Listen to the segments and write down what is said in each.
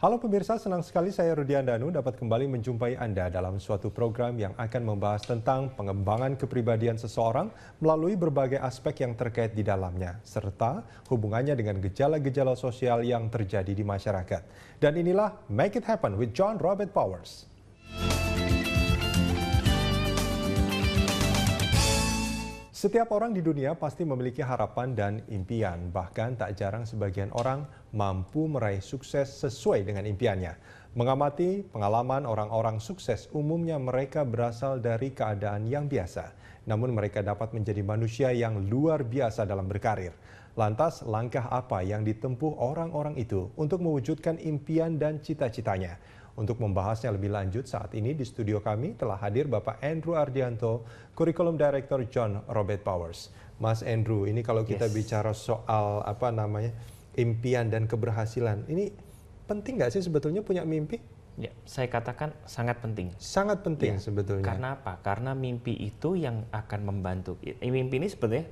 Halo pemirsa, senang sekali saya Rudian Danu dapat kembali menjumpai Anda dalam suatu program yang akan membahas tentang pengembangan kepribadian seseorang melalui berbagai aspek yang terkait di dalamnya, serta hubungannya dengan gejala-gejala sosial yang terjadi di masyarakat. Dan inilah Make It Happen with John Robert Powers. Setiap orang di dunia pasti memiliki harapan dan impian. Bahkan tak jarang sebagian orang mampu meraih sukses sesuai dengan impiannya. Mengamati pengalaman orang-orang sukses, umumnya mereka berasal dari keadaan yang biasa. Namun mereka dapat menjadi manusia yang luar biasa dalam berkarir. Lantas langkah apa yang ditempuh orang-orang itu untuk mewujudkan impian dan cita-citanya? Untuk membahasnya lebih lanjut, saat ini di studio kami telah hadir Bapak Andrew Ardianto, Kurikulum Director John Robert Powers. Mas Andrew, ini kalau kita yes. bicara soal apa namanya impian dan keberhasilan, ini penting nggak sih sebetulnya punya mimpi? Ya, saya katakan sangat penting. Sangat penting ya, sebetulnya. Karena apa? Karena mimpi itu yang akan membantu. Mimpi ini sebetulnya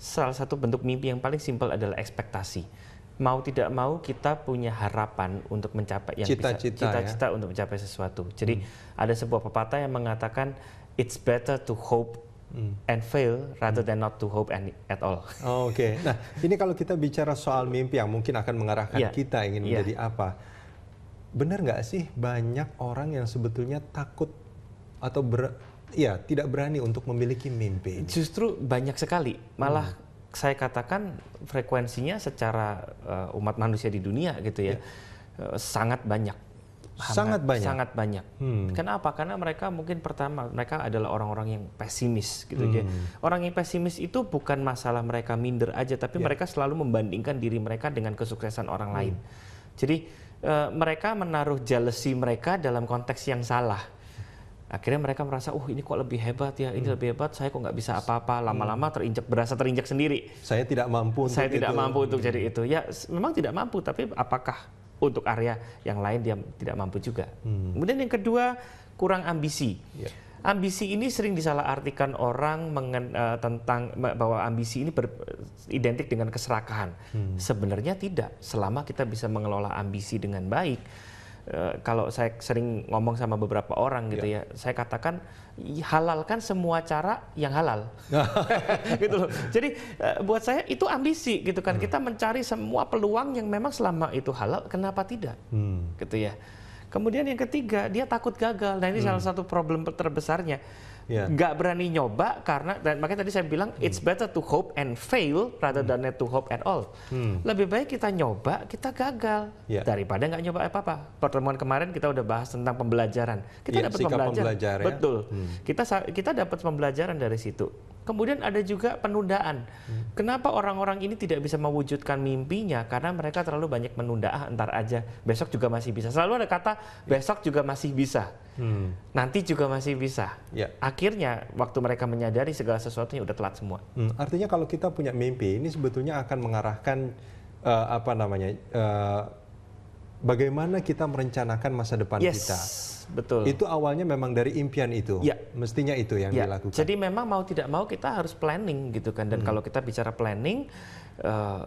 salah satu bentuk mimpi yang paling simpel adalah ekspektasi mau tidak mau kita punya harapan untuk mencapai yang cita-cita bisa cita-cita ya? untuk mencapai sesuatu. Jadi hmm. ada sebuah pepatah yang mengatakan it's better to hope hmm. and fail rather hmm. than not to hope any, at all. Oh, Oke. Okay. Nah, ini kalau kita bicara soal mimpi yang mungkin akan mengarahkan yeah. kita ingin yeah. menjadi apa. Benar nggak sih banyak orang yang sebetulnya takut atau ber, ya tidak berani untuk memiliki mimpi? Justru banyak sekali. Malah hmm saya katakan frekuensinya secara uh, umat manusia di dunia gitu ya, ya. Uh, sangat banyak. sangat banyak. Sangat banyak. Hmm. Kenapa? Karena mereka mungkin pertama mereka adalah orang-orang yang pesimis gitu ya. hmm. ya. Orang yang pesimis itu bukan masalah mereka minder aja, tapi ya. mereka selalu membandingkan diri mereka dengan kesuksesan orang hmm. lain. Jadi uh, mereka menaruh jealousy mereka dalam konteks yang salah akhirnya mereka merasa oh ini kok lebih hebat ya ini hmm. lebih hebat saya kok nggak bisa apa-apa hmm. lama-lama terinjak berasa terinjak sendiri saya tidak mampu untuk saya itu. tidak mampu untuk hmm. jadi itu ya memang tidak mampu tapi apakah untuk area yang lain dia tidak mampu juga hmm. kemudian yang kedua kurang ambisi ya. ambisi ini sering disalahartikan orang mengen, uh, tentang bahwa ambisi ini ber, identik dengan keserakahan hmm. sebenarnya tidak selama kita bisa mengelola ambisi dengan baik Eh, kalau saya sering ngomong sama beberapa orang gitu yeah. ya, saya katakan halalkan semua cara yang halal, gitu loh. Jadi eh, buat saya itu ambisi gitu kan, hmm. kita mencari semua peluang yang memang selama itu halal, kenapa tidak, hmm. gitu ya. Kemudian yang ketiga, dia takut gagal. Nah ini hmm. salah satu problem terbesarnya. Yeah. Gak berani nyoba karena dan makanya tadi saya bilang hmm. it's better to hope and fail rather hmm. than to hope at all. Hmm. Lebih baik kita nyoba, kita gagal yeah. daripada nggak nyoba apa-apa. Pertemuan kemarin kita udah bahas tentang pembelajaran. Kita yeah, dapat pembelajaran. pembelajaran. Ya. Betul. Hmm. Kita kita dapat pembelajaran dari situ. Kemudian ada juga penundaan. Hmm. Kenapa orang-orang ini tidak bisa mewujudkan mimpinya? Karena mereka terlalu banyak menunda, ah ntar aja, besok juga masih bisa. Selalu ada kata, besok juga masih bisa. Hmm. Nanti juga masih bisa. Ya. Akhirnya, waktu mereka menyadari segala sesuatunya udah telat semua. Hmm. Artinya kalau kita punya mimpi, ini sebetulnya akan mengarahkan, uh, apa namanya, uh, bagaimana kita merencanakan masa depan yes, kita. Betul. Itu awalnya memang dari impian itu. Ya. Mestinya itu yang ya. dilakukan. Jadi memang mau tidak mau kita harus planning gitu kan. Dan hmm. kalau kita bicara planning, uh,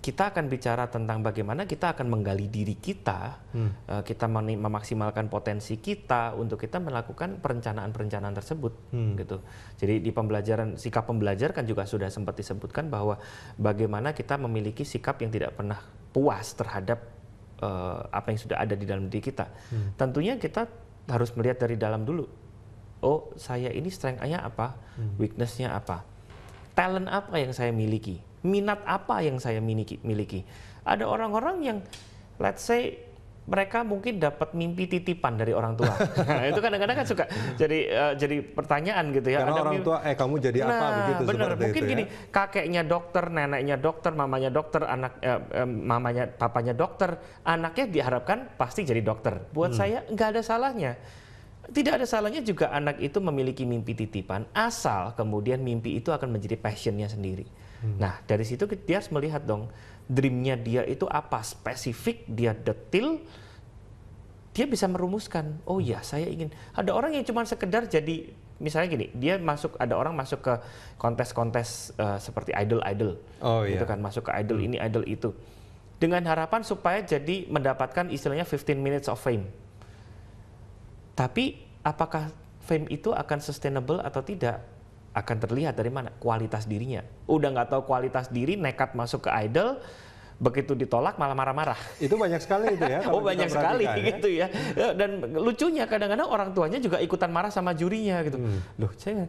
kita akan bicara tentang bagaimana kita akan menggali diri kita, hmm. Eh, kita memaksimalkan potensi kita untuk kita melakukan perencanaan-perencanaan tersebut, hmm. gitu. Jadi di pembelajaran sikap pembelajar kan juga sudah sempat disebutkan bahwa bagaimana kita memiliki sikap yang tidak pernah puas terhadap uh, apa yang sudah ada di dalam diri kita. Hmm. Tentunya kita harus melihat dari dalam dulu. Oh, saya ini strength-nya apa? Hmm. Weakness-nya apa? Talent apa yang saya miliki? Minat apa yang saya miliki? miliki? Ada orang-orang yang let's say mereka mungkin dapat mimpi titipan dari orang tua. nah, itu kadang-kadang kan suka jadi uh, jadi pertanyaan gitu ya. Karena Ada orang mimpi, tua eh kamu jadi nah, apa begitu bener, mungkin itu ya. gini, ya. kakeknya dokter, neneknya dokter, mamanya dokter, anak eh, eh, mamanya papanya dokter, anaknya diharapkan pasti jadi dokter. Buat hmm. saya nggak ada salahnya. Tidak ada salahnya juga anak itu memiliki mimpi titipan asal kemudian mimpi itu akan menjadi passionnya sendiri. Hmm. Nah, dari situ dia harus melihat dong dreamnya dia itu apa spesifik dia detil dia bisa merumuskan oh ya saya ingin ada orang yang cuma sekedar jadi misalnya gini dia masuk ada orang masuk ke kontes-kontes uh, seperti idol idol oh, gitu iya. kan masuk ke idol hmm. ini idol itu dengan harapan supaya jadi mendapatkan istilahnya 15 minutes of fame tapi apakah fame itu akan sustainable atau tidak akan terlihat dari mana kualitas dirinya. Udah nggak tahu kualitas diri, nekat masuk ke idol, begitu ditolak malah marah-marah. Itu banyak sekali itu ya. oh banyak sekali ya. gitu ya. Dan lucunya kadang-kadang orang tuanya juga ikutan marah sama jurinya gitu. Hmm. Loh, saya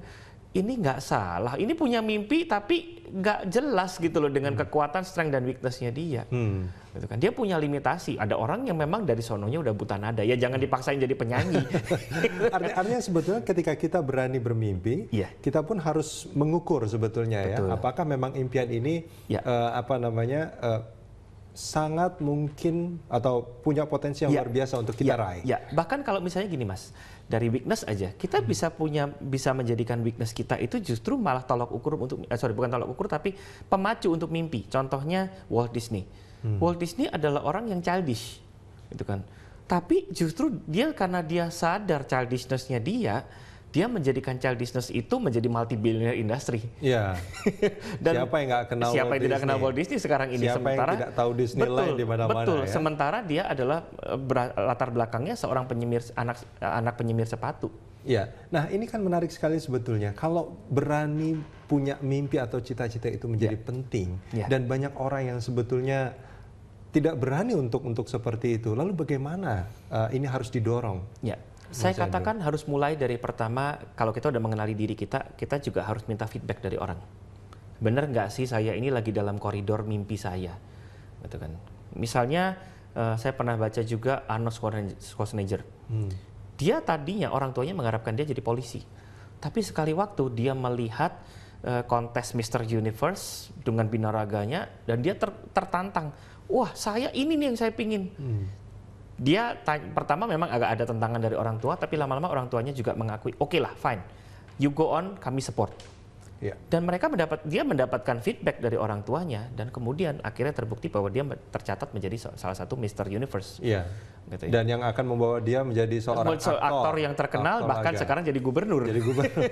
ini nggak salah, ini punya mimpi tapi nggak jelas gitu loh dengan hmm. kekuatan strength dan weaknessnya dia. Hmm. Gitu kan. Dia punya limitasi. Ada orang yang memang dari sononya udah buta nada. Ya jangan hmm. dipaksain jadi penyanyi. artinya, artinya sebetulnya ketika kita berani bermimpi, yeah. kita pun harus mengukur sebetulnya ya, Betul. ya, apakah memang impian ini yeah. Iya. uh, apa namanya uh, sangat mungkin atau punya potensi yang ya, luar biasa untuk kita ya, raih. Ya. Bahkan kalau misalnya gini, Mas dari weakness aja kita hmm. bisa punya bisa menjadikan weakness kita itu justru malah tolok ukur untuk eh, sorry bukan tolok ukur tapi pemacu untuk mimpi contohnya Walt Disney hmm. Walt Disney adalah orang yang childish itu kan tapi justru dia karena dia sadar childishnessnya dia dia menjadikan child business itu menjadi multi billionaire industri. Iya. Dan siapa yang nggak kenal siapa yang tidak kenal Walt Disney sekarang ini siapa sementara yang tidak tahu Disney betul, di mana-mana Betul. Ya? Sementara dia adalah eh, latar belakangnya seorang penyemir anak eh, anak penyemir sepatu. Iya. Nah, ini kan menarik sekali sebetulnya. Kalau berani punya mimpi atau cita-cita itu menjadi ya. penting ya. dan banyak orang yang sebetulnya tidak berani untuk untuk seperti itu. Lalu bagaimana uh, ini harus didorong? Ya saya Masa katakan harus mulai dari pertama, kalau kita udah mengenali diri kita, kita juga harus minta feedback dari orang. Bener nggak sih saya ini lagi dalam koridor mimpi saya? Gitu kan. Misalnya, uh, saya pernah baca juga Arnold Schwarzenegger. Hmm. Dia tadinya orang tuanya mengharapkan dia jadi polisi. Tapi sekali waktu dia melihat uh, kontes Mr. Universe dengan binaraganya dan dia ter tertantang. Wah, saya ini nih yang saya pingin. Hmm dia pertama memang agak ada tentangan dari orang tua tapi lama-lama orang tuanya juga mengakui oke okay lah fine you go on kami support Yeah. Dan mereka mendapat dia mendapatkan feedback dari orang tuanya dan kemudian akhirnya terbukti bahwa dia tercatat menjadi salah satu Mister Universe. Yeah. Gitu ya. Dan yang akan membawa dia menjadi seorang aktor, aktor yang terkenal aktor bahkan sekarang jadi gubernur. Jadi gubernur.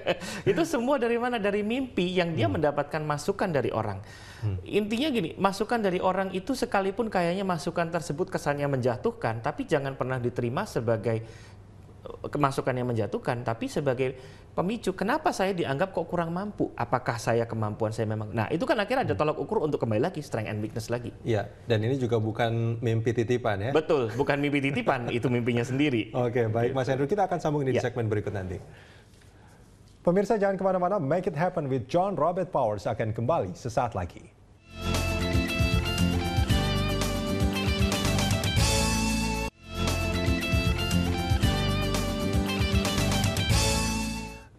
Itu semua dari mana? Dari mimpi yang dia hmm. mendapatkan masukan dari orang. Hmm. Intinya gini, masukan dari orang itu sekalipun kayaknya masukan tersebut kesannya menjatuhkan, tapi jangan pernah diterima sebagai eh, kemasukan yang menjatuhkan, tapi sebagai pemicu kenapa saya dianggap kok kurang mampu apakah saya kemampuan saya memang nah itu kan akhirnya ada hmm. tolak ukur untuk kembali lagi strength and weakness lagi ya dan ini juga bukan mimpi titipan ya betul bukan mimpi titipan itu mimpinya sendiri oke baik gitu. Mas Andrew kita akan sambung ini ya. di segmen berikut nanti Pemirsa jangan kemana-mana, Make It Happen with John Robert Powers akan kembali sesaat lagi.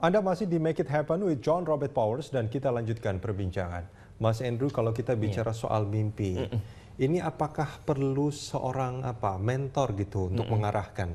Anda masih di Make It Happen with John Robert Powers dan kita lanjutkan perbincangan. Mas Andrew, kalau kita iya. bicara soal mimpi, mm -mm. ini apakah perlu seorang apa mentor gitu untuk mm -mm. mengarahkan?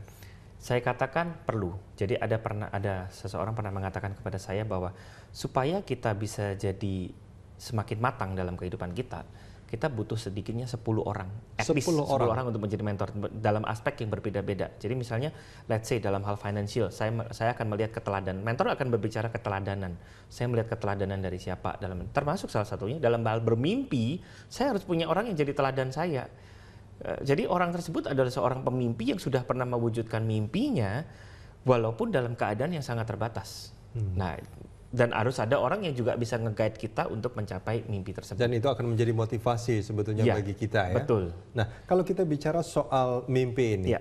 Saya katakan perlu. Jadi ada pernah ada seseorang pernah mengatakan kepada saya bahwa supaya kita bisa jadi semakin matang dalam kehidupan kita, kita butuh sedikitnya 10 orang. At 10 least 10 orang. orang untuk menjadi mentor dalam aspek yang berbeda-beda. Jadi misalnya let's say dalam hal financial, saya saya akan melihat keteladanan. Mentor akan berbicara keteladanan. Saya melihat keteladanan dari siapa dalam termasuk salah satunya dalam hal bermimpi, saya harus punya orang yang jadi teladan saya. Eh, jadi orang tersebut adalah seorang pemimpi yang sudah pernah mewujudkan mimpinya walaupun dalam keadaan yang sangat terbatas. Hmm. Nah, dan harus ada orang yang juga bisa nge-guide kita untuk mencapai mimpi tersebut. Dan itu akan menjadi motivasi sebetulnya ya, bagi kita ya. Betul. Nah, kalau kita bicara soal mimpi ini, ya.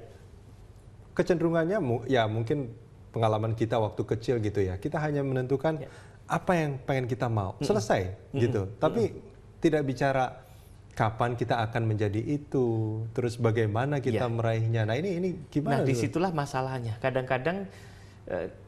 kecenderungannya ya mungkin pengalaman kita waktu kecil gitu ya. Kita hanya menentukan ya. apa yang pengen kita mau. Mm -mm. Selesai mm gitu. Tapi tidak bicara kapan kita akan menjadi itu, terus bagaimana kita ya. meraihnya. Nah, ini ini gimana? Nah, disitulah masalahnya. Kadang-kadang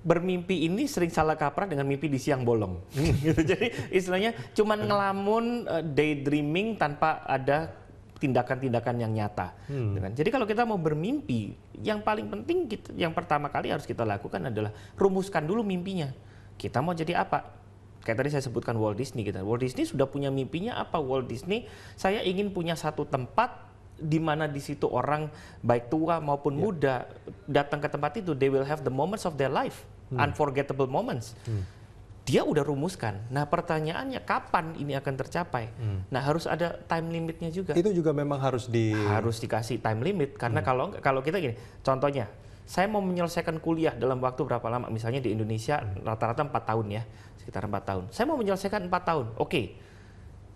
bermimpi ini sering salah kaprah dengan mimpi di siang bolong. Gitu. Jadi istilahnya cuman ngelamun eh, daydreaming tanpa ada tindakan-tindakan yang nyata. Hmm. Gitu kan. Jadi kalau kita mau bermimpi, yang paling penting kita, yang pertama kali harus kita lakukan adalah rumuskan dulu mimpinya. Kita mau jadi apa? Kayak tadi saya sebutkan Walt Disney gitu. Walt Disney sudah punya mimpinya apa? Walt Disney saya ingin punya satu tempat di mana di situ orang baik tua maupun yeah. muda datang ke tempat itu they will have the moments of their life hmm. unforgettable moments hmm. dia udah rumuskan nah pertanyaannya kapan ini akan tercapai hmm. nah harus ada time limitnya juga itu juga memang harus di harus dikasih time limit karena hmm. kalau kalau kita gini contohnya saya mau menyelesaikan kuliah dalam waktu berapa lama misalnya di Indonesia hmm. rata-rata empat -rata tahun ya sekitar empat tahun saya mau menyelesaikan empat tahun oke okay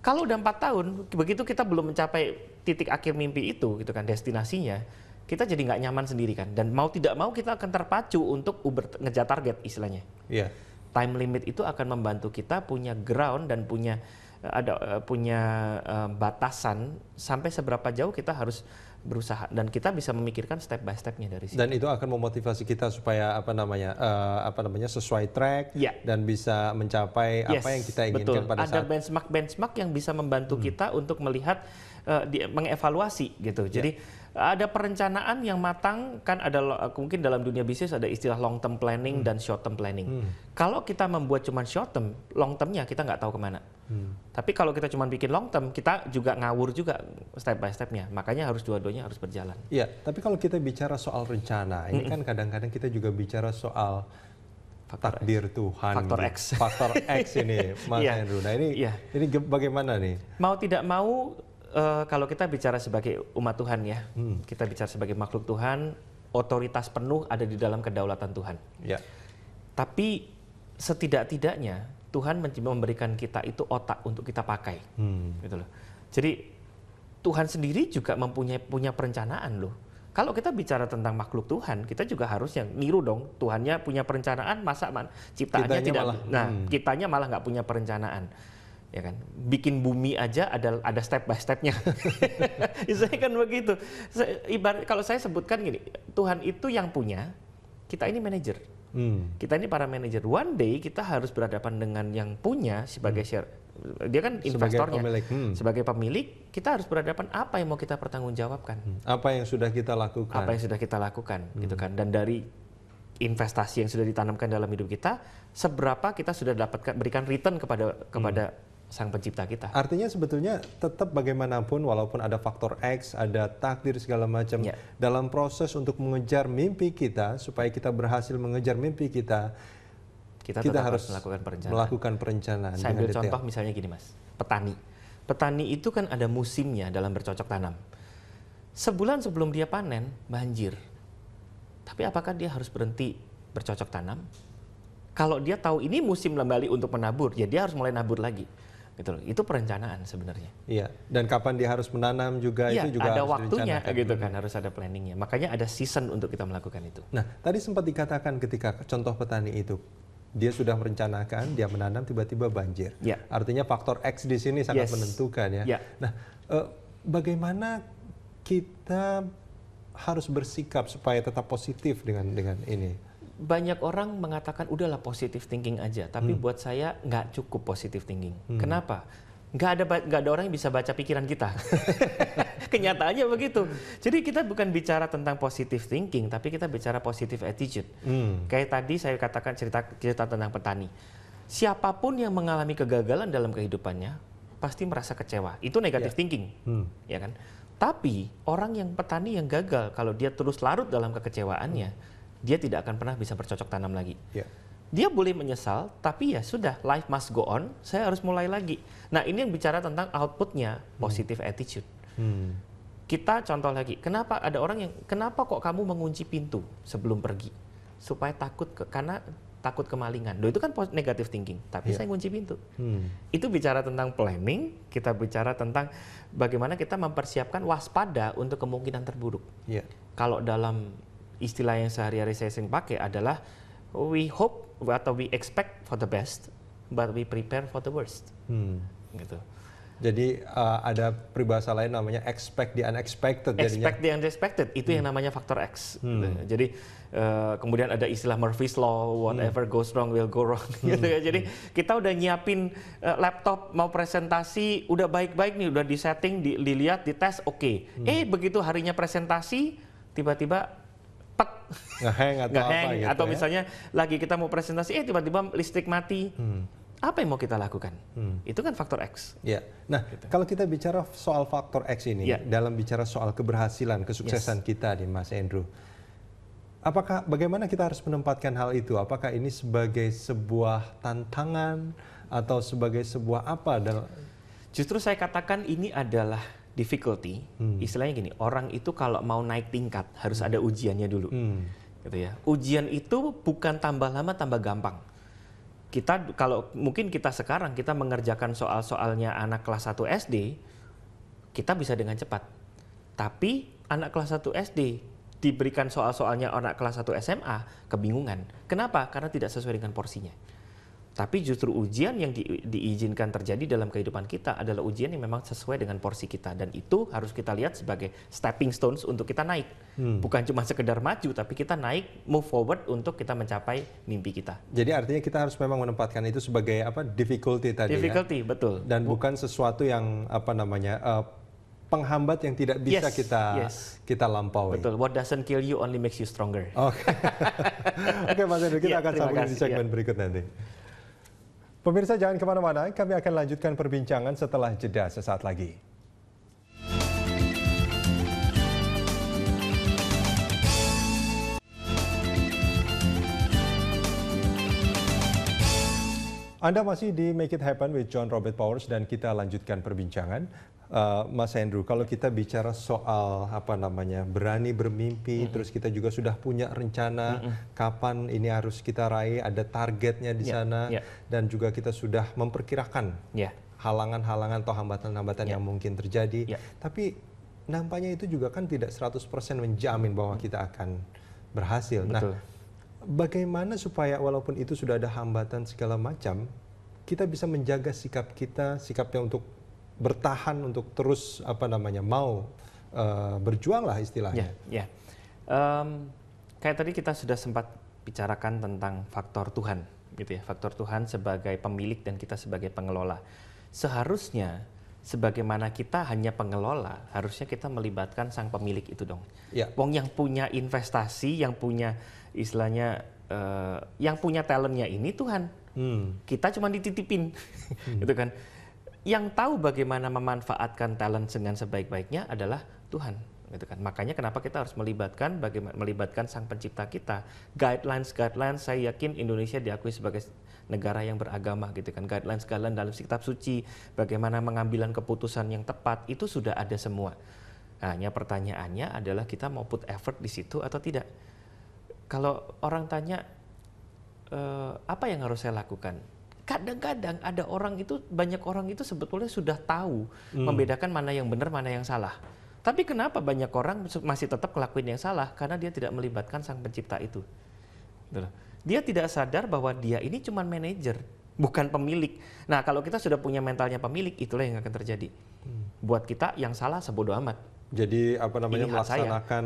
kalau udah empat tahun, begitu kita belum mencapai titik akhir mimpi itu, gitu kan destinasinya, kita jadi nggak nyaman sendiri kan. Dan mau tidak mau kita akan terpacu untuk uber, ngejar target istilahnya. Yeah. Time limit itu akan membantu kita punya ground dan punya eh, ada eh, punya uh, batasan sampai seberapa jauh kita harus berusaha dan kita bisa memikirkan step by stepnya dari sini. Dan itu akan memotivasi kita supaya apa namanya uh, apa namanya sesuai track yeah. dan bisa mencapai yes, apa yang kita inginkan betul. pada Ada saat. Ada benchmark benchmark yang bisa membantu hmm. kita untuk melihat uh, di, mengevaluasi gitu. Jadi ya ada perencanaan yang matang kan ada eh, mungkin dalam dunia bisnis ada istilah long term planning hmm. dan short term planning. Hmm. Kalau kita membuat cuma short term, long termnya kita nggak tahu kemana. Hmm. Tapi kalau kita cuma bikin long term, kita juga ngawur juga step by stepnya. Makanya harus dua-duanya harus berjalan. Iya, tapi kalau kita bicara soal rencana, ini kan kadang-kadang kita juga bicara soal Faktor takdir X. Tuhan. Faktor gitu. X. Faktor X ini, iya. Mas yeah. Andrew. Nah ini, yeah. ini bagaimana nih? Mau tidak mau uh, kalau kita bicara sebagai umat Tuhan ya, hmm. kita bicara sebagai makhluk Tuhan, otoritas penuh ada di dalam kedaulatan Tuhan. Ya. Tapi setidak-tidaknya Tuhan memberikan kita itu otak untuk kita pakai, hmm. gitu loh. Jadi Tuhan sendiri juga mempunyai punya perencanaan loh. Kalau kita bicara tentang makhluk Tuhan, kita juga harus yang niru dong. Tuhannya punya perencanaan, masa man, ciptaannya tidak. Malah, nah, hmm. kitanya malah nggak punya perencanaan ya kan bikin bumi aja ada ada step by stepnya saya kan begitu Ibar kalau saya sebutkan gini Tuhan itu yang punya kita ini manajer hmm. kita ini para manajer one day kita harus berhadapan dengan yang punya sebagai hmm. share dia kan investornya sebagai pemilik, hmm. sebagai pemilik kita harus berhadapan apa yang mau kita pertanggungjawabkan hmm. apa yang sudah kita lakukan apa yang sudah kita lakukan hmm. gitu kan dan dari investasi yang sudah ditanamkan dalam hidup kita, seberapa kita sudah dapatkan berikan return kepada kepada hmm sang pencipta kita. Artinya sebetulnya tetap bagaimanapun walaupun ada faktor X, ada takdir segala macam ya. dalam proses untuk mengejar mimpi kita supaya kita berhasil mengejar mimpi kita kita, kita harus melakukan perencanaan. Melakukan perencanaan. Saya ambil detail. Ya. misalnya gini Mas, petani. Petani itu kan ada musimnya dalam bercocok tanam. Sebulan sebelum dia panen banjir. Tapi apakah dia harus berhenti bercocok tanam? Kalau dia tahu ini musim kembali untuk menabur, ya dia harus mulai nabur lagi gitu loh. Itu perencanaan sebenarnya. Iya. Dan kapan dia harus menanam juga iya, itu juga ada harus waktunya gitu kan, harus ada planningnya. Makanya ada season untuk kita melakukan itu. Nah, tadi sempat dikatakan ketika contoh petani itu dia sudah merencanakan, dia menanam tiba-tiba banjir. Ya. Artinya faktor X di sini sangat yes. menentukan ya. ya. Nah, eh, bagaimana kita harus bersikap supaya tetap positif dengan dengan ini? banyak orang mengatakan udahlah positive thinking aja, tapi hmm. buat saya nggak cukup positive thinking. Hmm. Kenapa? Nggak ada nggak ada orang yang bisa baca pikiran kita. Kenyataannya begitu. Jadi kita bukan bicara tentang positive thinking, tapi kita bicara positive attitude. Hmm. Kayak tadi saya katakan cerita cerita tentang petani. Siapapun yang mengalami kegagalan dalam kehidupannya pasti merasa kecewa. Itu negatif yeah. thinking, hmm. ya kan? Tapi orang yang petani yang gagal kalau dia terus larut dalam kekecewaannya. Hmm dia tidak akan pernah bisa bercocok tanam lagi. Yeah. Dia boleh menyesal, tapi ya sudah, life must go on. Saya harus mulai lagi. Nah, ini yang bicara tentang outputnya, hmm. positive attitude. Hmm. Kita contoh lagi, kenapa ada orang yang kenapa kok kamu mengunci pintu sebelum pergi? Supaya takut ke, karena takut kemalingan. Do itu kan negatif thinking, tapi yeah. saya kunci pintu. Hmm. Itu bicara tentang planning, kita bicara tentang bagaimana kita mempersiapkan waspada untuk kemungkinan terburuk. Yeah. Kalau dalam istilah yang sehari-hari saya sering pakai adalah we hope atau we expect for the best, but we prepare for the worst. Hmm. Gitu. Jadi uh, ada peribahasa lain namanya expect the unexpected. Jadinya. Expect the unexpected itu hmm. yang namanya faktor X. Hmm. Gitu. Jadi uh, kemudian ada istilah Murphy's law, whatever hmm. goes wrong will go wrong. Gitu ya. Hmm. Gitu. Jadi hmm. kita udah nyiapin uh, laptop mau presentasi, udah baik-baik nih, udah disetting, di, dilihat, dites, oke. Okay. Hmm. Eh begitu harinya presentasi, tiba-tiba ngeheng atau ngeheng, apa gitu atau ya? misalnya lagi kita mau presentasi eh tiba-tiba listrik mati hmm. apa yang mau kita lakukan hmm. itu kan faktor X ya nah gitu. kalau kita bicara soal faktor X ini ya. dalam bicara soal keberhasilan kesuksesan yes. kita di Mas Andrew apakah bagaimana kita harus menempatkan hal itu apakah ini sebagai sebuah tantangan atau sebagai sebuah apa dalam Justru saya katakan ini adalah difficulty, hmm. istilahnya gini, orang itu kalau mau naik tingkat harus hmm. ada ujiannya dulu. Hmm. Gitu ya. Ujian itu bukan tambah lama tambah gampang. Kita kalau mungkin kita sekarang kita mengerjakan soal-soalnya anak kelas 1 SD, kita bisa dengan cepat. Tapi anak kelas 1 SD diberikan soal-soalnya anak kelas 1 SMA kebingungan. Kenapa? Karena tidak sesuai dengan porsinya. Tapi justru ujian yang di, diizinkan terjadi dalam kehidupan kita adalah ujian yang memang sesuai dengan porsi kita dan itu harus kita lihat sebagai stepping stones untuk kita naik. Hmm. Bukan cuma sekedar maju tapi kita naik move forward untuk kita mencapai mimpi kita. Jadi artinya kita harus memang menempatkan itu sebagai apa difficulty tadi kan? difficulty, ya. betul. Dan bukan sesuatu yang apa namanya uh, penghambat yang tidak bisa yes, kita yes. kita lampaui. Betul. What doesn't kill you only makes you stronger. Oke. Okay. okay, Mas Edo, kita yeah, akan sambung di segmen yeah. berikut nanti. Pemirsa jangan kemana-mana, kami akan lanjutkan perbincangan setelah jeda sesaat lagi. Anda masih di Make It Happen with John Robert Powers dan kita lanjutkan perbincangan. Eh, Mas Andrew, kalau kita bicara soal apa namanya berani bermimpi, mm -hmm. terus kita juga sudah punya rencana mm -hmm. kapan ini harus kita raih, ada targetnya di yeah. sana, yeah. dan juga kita sudah memperkirakan yeah. halangan-halangan atau hambatan-hambatan yeah. yang mungkin terjadi. Yeah. Tapi nampaknya itu juga kan tidak 100% menjamin bahwa kita akan berhasil. Nah, Betul. Nah, bagaimana supaya walaupun itu sudah ada hambatan segala macam, kita bisa menjaga sikap kita, sikapnya untuk bertahan untuk terus apa namanya mau uh, berjuang lah istilahnya. Ya, ya. Um, kayak tadi kita sudah sempat bicarakan tentang faktor Tuhan, gitu ya, faktor Tuhan sebagai pemilik dan kita sebagai pengelola. Seharusnya sebagaimana kita hanya pengelola, harusnya kita melibatkan sang pemilik itu dong. Ya. Wong yang punya investasi, yang punya istilahnya, uh, yang punya talentnya ini Tuhan. Hmm. Kita cuma dititipin, hmm. gitu kan yang tahu bagaimana memanfaatkan talent dengan sebaik-baiknya adalah Tuhan gitu kan makanya kenapa kita harus melibatkan bagaimana melibatkan sang pencipta kita guidelines guidelines saya yakin Indonesia diakui sebagai negara yang beragama gitu kan guidelines guidelines dalam kitab suci bagaimana mengambilan keputusan yang tepat itu sudah ada semua nah, hanya pertanyaannya adalah kita mau put effort di situ atau tidak kalau orang tanya e, apa yang harus saya lakukan kadang-kadang ada orang itu banyak orang itu sebetulnya sudah tahu hmm. membedakan mana yang benar mana yang salah. Tapi kenapa banyak orang masih tetap ngelakuin yang salah? Karena dia tidak melibatkan sang pencipta itu. Dia tidak sadar bahwa dia ini cuma manajer, bukan pemilik. Nah, kalau kita sudah punya mentalnya pemilik, itulah yang akan terjadi. Hmm. Buat kita yang salah sebodoh amat. Jadi apa namanya ini melaksanakan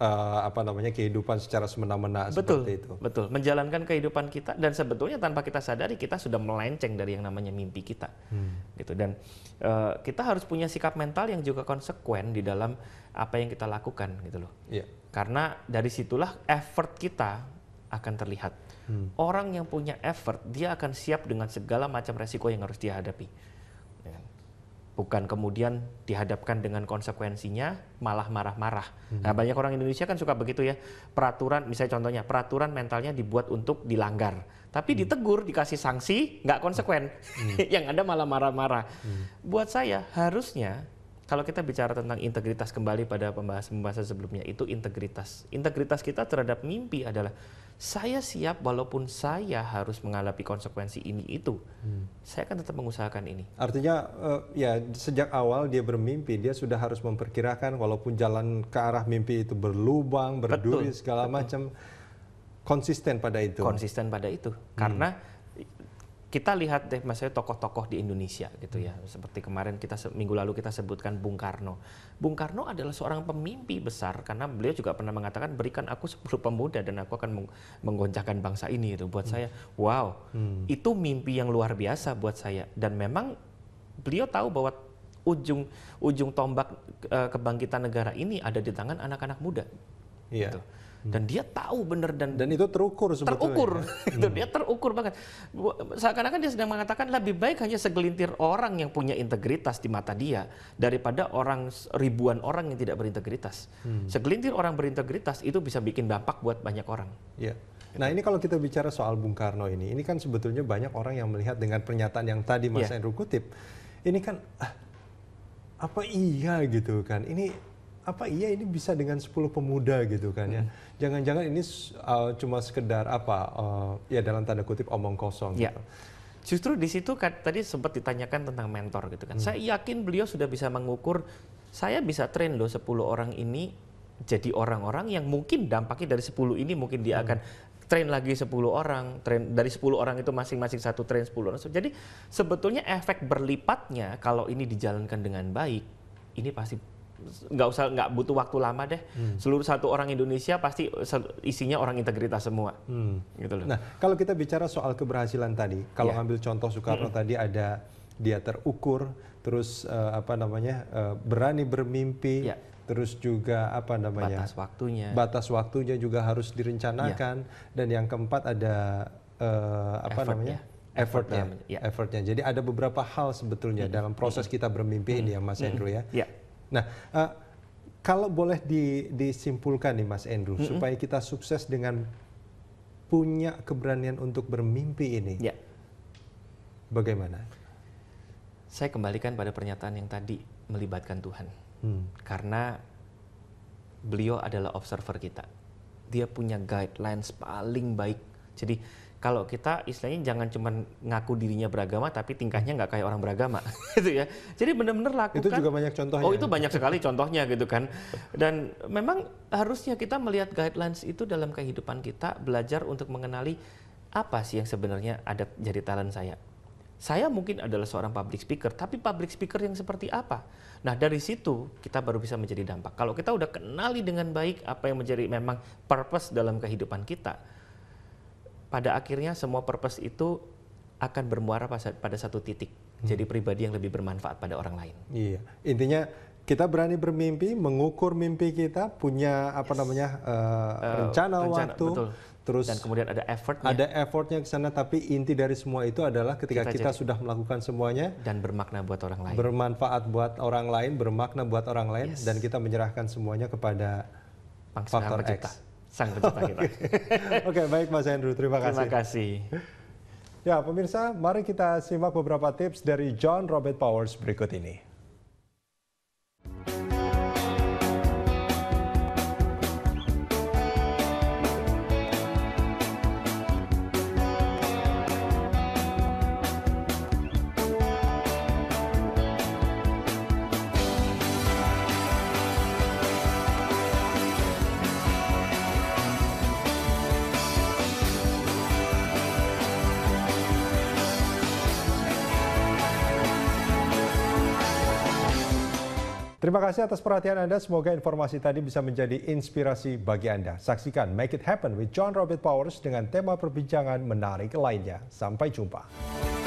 uh, apa namanya kehidupan secara semena-mena betul, seperti itu. Betul, menjalankan kehidupan kita dan sebetulnya tanpa kita sadari kita sudah melenceng dari yang namanya mimpi kita, hmm. gitu. Dan uh, kita harus punya sikap mental yang juga konsekuen di dalam apa yang kita lakukan, gitu loh. Yeah. Karena dari situlah effort kita akan terlihat. Hmm. Orang yang punya effort dia akan siap dengan segala macam resiko yang harus dia hadapi bukan kemudian dihadapkan dengan konsekuensinya malah marah-marah. Nah, hmm. Nah, banyak orang Indonesia kan suka begitu ya. Peraturan misalnya contohnya peraturan mentalnya dibuat untuk dilanggar, tapi hmm. ditegur, dikasih sanksi, nggak konsekuen. Hmm. Yang ada malah marah-marah. Hmm. Buat saya harusnya kalau kita bicara tentang integritas kembali pada pembahasan-pembahasan sebelumnya itu integritas. Integritas kita terhadap mimpi adalah saya siap walaupun saya harus mengalami konsekuensi ini itu, hmm. saya akan tetap mengusahakan ini. Artinya uh, ya sejak awal dia bermimpi dia sudah harus memperkirakan walaupun jalan ke arah mimpi itu berlubang, berduri segala macam konsisten pada itu. Konsisten pada itu. Hmm. Karena kita lihat deh maksudnya tokoh-tokoh di Indonesia gitu ya seperti kemarin kita minggu lalu kita sebutkan Bung Karno Bung Karno adalah seorang pemimpi besar karena beliau juga pernah mengatakan berikan aku 10 pemuda dan aku akan menggoncangkan bangsa ini itu buat hmm. saya wow hmm. itu mimpi yang luar biasa buat saya dan memang beliau tahu bahwa ujung ujung tombak eh, kebangkitan negara ini ada di tangan anak-anak muda yeah. gitu dan dia tahu benar dan dan itu terukur sebetulnya. Terukur. Hmm. itu dia terukur banget. Seakan-akan dia sedang mengatakan lebih baik hanya segelintir orang yang punya integritas di mata dia daripada orang ribuan orang yang tidak berintegritas. Hmm. Segelintir orang berintegritas itu bisa bikin dampak buat banyak orang. Ya. Nah ini kalau kita bicara soal Bung Karno ini, ini kan sebetulnya banyak orang yang melihat dengan pernyataan yang tadi Mas yeah. Andrew kutip, ini kan ah, apa iya gitu kan? Ini apa iya ini bisa dengan 10 pemuda gitu kan ya. Hmm. Jangan-jangan ini uh, cuma sekedar apa uh, ya dalam tanda kutip omong kosong ya. gitu. Justru di situ kan, tadi sempat ditanyakan tentang mentor gitu kan. Hmm. Saya yakin beliau sudah bisa mengukur saya bisa train loh 10 orang ini jadi orang-orang yang mungkin dampaknya dari 10 ini mungkin dia hmm. akan train lagi 10 orang, train dari 10 orang itu masing-masing satu train 10 orang. Jadi sebetulnya efek berlipatnya kalau ini dijalankan dengan baik, ini pasti nggak usah nggak butuh waktu lama deh. Hmm. Seluruh satu orang Indonesia pasti isinya orang integritas semua. Hmm. Gitu loh. Nah, kalau kita bicara soal keberhasilan tadi, kalau yeah. ambil contoh Soekarno hmm. tadi ada dia terukur, terus uh, apa namanya? Uh, berani bermimpi. Yeah terus juga apa namanya batas waktunya batas waktunya juga harus direncanakan yeah. dan yang keempat ada uh, apa effort namanya yeah. effortnya iya. effortnya jadi ada beberapa hal sebetulnya hmm. dalam proses hmm. kita bermimpi ini hmm. ya Mas Andrew ya iya. Nah, uh, kalau boleh di, disimpulkan nih Mas Andrew, mm -hmm. supaya kita sukses dengan punya keberanian untuk bermimpi ini, yeah. bagaimana? Saya kembalikan pada pernyataan yang tadi melibatkan Tuhan, hmm. karena beliau adalah observer kita. Dia punya guidelines paling baik. Jadi kalau kita istilahnya jangan cuma ngaku dirinya beragama tapi tingkahnya nggak kayak orang beragama gitu ya jadi benar-benar laku itu juga banyak contohnya oh itu banyak sekali contohnya gitu kan dan memang harusnya kita melihat guidelines itu dalam kehidupan kita belajar untuk mengenali apa sih yang sebenarnya ada jadi talent saya saya mungkin adalah seorang public speaker, tapi public speaker yang seperti apa? Nah, dari situ kita baru bisa menjadi dampak. Kalau kita udah kenali dengan baik apa yang menjadi memang purpose dalam kehidupan kita, pada akhirnya semua purpose itu akan bermuara pada satu titik. Hmm. Jadi pribadi yang lebih bermanfaat pada orang lain. Iya, intinya kita berani bermimpi, mengukur mimpi kita, punya apa yes. namanya uh, uh, rencana, rencana waktu, betul. terus dan kemudian ada effortnya. Ada effortnya ke sana, tapi inti dari semua itu adalah ketika kita, kita sudah melakukan semuanya dan bermakna buat orang lain, bermanfaat buat orang lain, bermakna buat orang lain, yes. dan kita menyerahkan semuanya kepada Pangsa faktor pencipta. X sang pencipta kita. Oke, okay, baik Mas Andrew, terima kasih. Terima kasih. Ya, pemirsa, mari kita simak beberapa tips dari John Robert Powers berikut ini. Terima kasih atas perhatian Anda. Semoga informasi tadi bisa menjadi inspirasi bagi Anda. Saksikan Make It Happen with John Robert Powers dengan tema perbincangan menarik lainnya. Sampai jumpa.